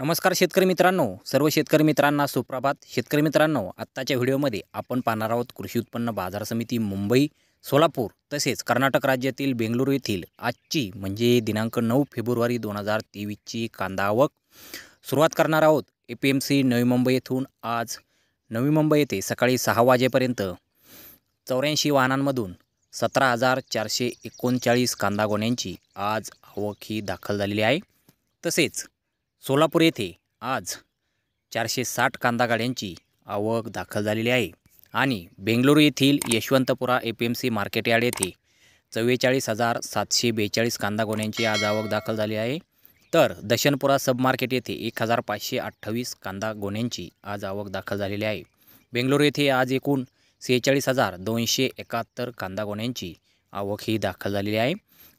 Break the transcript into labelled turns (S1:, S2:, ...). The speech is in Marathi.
S1: नमस्कार शेतकरी मित्रांनो सर्व शेतकरी मित्रांना सुप्रभात शेतकरी मित्रांनो आत्ताच्या व्हिडिओमध्ये आपण पाहणार आहोत कृषी उत्पन्न बाजार समिती मुंबई सोलापूर तसेच कर्नाटक राज्यातील बेंगलुरू येथील आजची म्हणजे दिनांक नऊ फेब्रुवारी दोन हजार तेवीसची कांदा आवक सुरुवात करणार आहोत ए पी एम सी नवी मुंबई येथून आज नवी मुंबई येथे सकाळी सहा वाजेपर्यंत चौऱ्याऐंशी वाहनांमधून सतरा हजार चारशे एकोणचाळीस कांदा गोण्यांची आज आवक ही दाखल झालेली आहे तसेच सोलापूर येथे आज चारशे साठ कांदा गाड्यांची आवक दाखल झालेली आहे आणि बेंगलुरू येथील Yeshwantpura A P M C market yard येथे चव्वेचाळीस हजार सातशे बेचाळीस कांदा गोण्यांची आज आवक दाखल झाली आहे तर दशनपुरा सब मार्केट येथे एक हजार पाचशे अठ्ठावीस कांदा गोण्यांची आज आवक दाखल झालेली आहे बेंगलुरू येथे आज एकूण सेहेचाळीस हजार दोनशे एकाहत्तर कांदा गोण्यांची आवक ही दाखल झालेली आहे